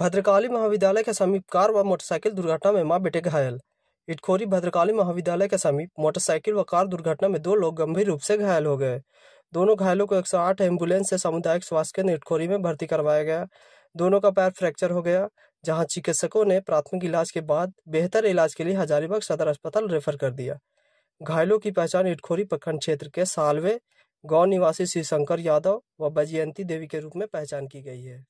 भद्रकाली महाविद्यालय के समीप कार व मोटरसाइकिल दुर्घटना में मां बेटे घायल इटखोरी भद्रकाली महाविद्यालय के समीप मोटरसाइकिल व कार दुर्घटना में दो लोग गंभीर रूप से घायल हो गए दोनों घायलों को 108 एम्बुलेंस से सामुदायिक स्वास्थ्य केंद्र इटखोरी में भर्ती करवाया गया दोनों का पैर फ्रैक्चर हो गया जहां चिकित्सकों ने प्राथमिक इलाज के बाद बेहतर इलाज के लिए हजारीबाग सदर अस्पताल रेफर कर दिया घायलों की पहचान इटखोरी प्रखंड क्षेत्र के सालवे गांव निवासी श्री शंकर यादव व बैजयंती देवी के रूप में पहचान की गई है